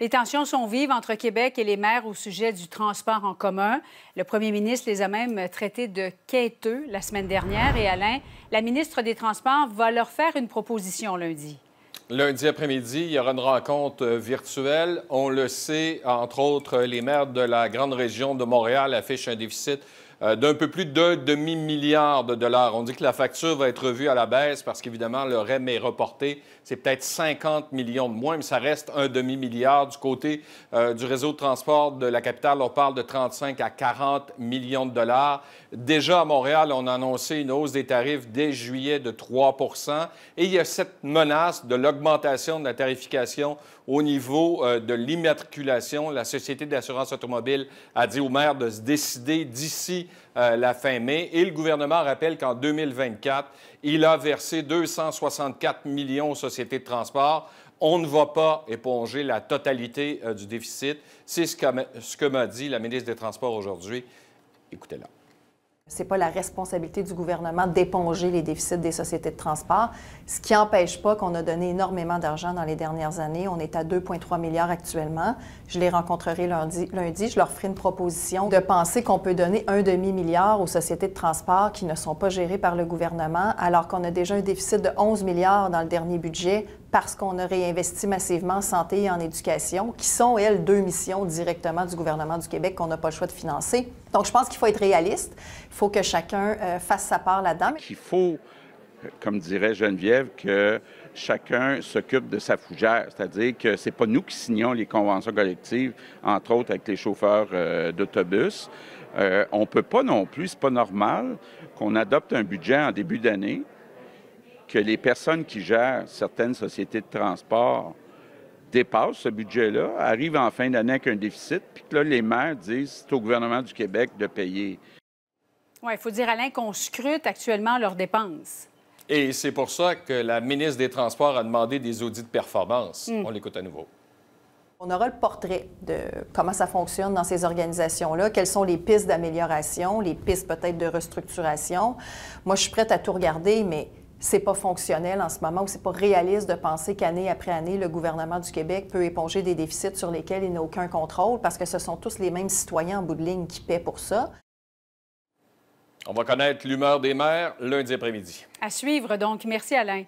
Les tensions sont vives entre Québec et les maires au sujet du transport en commun. Le premier ministre les a même traités de quêteux la semaine dernière. Et Alain, la ministre des Transports va leur faire une proposition lundi. Lundi après-midi, il y aura une rencontre euh, virtuelle. On le sait, entre autres, les maires de la grande région de Montréal affichent un déficit euh, d'un peu plus d'un demi-milliard de dollars. On dit que la facture va être revue à la baisse parce qu'évidemment, le REM est reporté. C'est peut-être 50 millions de moins, mais ça reste un demi-milliard. Du côté euh, du réseau de transport de la capitale, on parle de 35 à 40 millions de dollars. Déjà à Montréal, on a annoncé une hausse des tarifs dès juillet de 3 Et il y a cette menace de l'augmentation de la tarification au niveau euh, de l'immatriculation. La Société d'assurance automobile a dit au maire de se décider d'ici euh, la fin mai. Et le gouvernement rappelle qu'en 2024, il a versé 264 millions aux sociétés de transport. On ne va pas éponger la totalité euh, du déficit. C'est ce que m'a dit la ministre des Transports aujourd'hui. Écoutez-la. Ce n'est pas la responsabilité du gouvernement d'éponger les déficits des sociétés de transport, ce qui n'empêche pas qu'on a donné énormément d'argent dans les dernières années. On est à 2,3 milliards actuellement. Je les rencontrerai lundi, lundi. Je leur ferai une proposition de penser qu'on peut donner un demi-milliard aux sociétés de transport qui ne sont pas gérées par le gouvernement, alors qu'on a déjà un déficit de 11 milliards dans le dernier budget parce qu'on a réinvesti massivement en santé et en éducation, qui sont, elles, deux missions directement du gouvernement du Québec qu'on n'a pas le choix de financer. Donc, je pense qu'il faut être réaliste. Il faut que chacun euh, fasse sa part là-dedans. Il faut, comme dirait Geneviève, que chacun s'occupe de sa fougère. C'est-à-dire que c'est pas nous qui signons les conventions collectives, entre autres avec les chauffeurs euh, d'autobus. Euh, on peut pas non plus, n'est pas normal qu'on adopte un budget en début d'année que les personnes qui gèrent certaines sociétés de transport dépassent ce budget-là, arrivent en fin d'année avec un déficit, puis que là, les maires disent c'est au gouvernement du Québec de payer. Oui, il faut dire, Alain, qu'on scrute actuellement leurs dépenses. Et c'est pour ça que la ministre des Transports a demandé des audits de performance. Hmm. On l'écoute à nouveau. On aura le portrait de comment ça fonctionne dans ces organisations-là, quelles sont les pistes d'amélioration, les pistes peut-être de restructuration. Moi, je suis prête à tout regarder, mais c'est pas fonctionnel en ce moment ou c'est pas réaliste de penser qu'année après année, le gouvernement du Québec peut éponger des déficits sur lesquels il n'a aucun contrôle parce que ce sont tous les mêmes citoyens en bout de ligne qui paient pour ça. On va connaître l'humeur des maires lundi après-midi. À suivre donc. Merci Alain.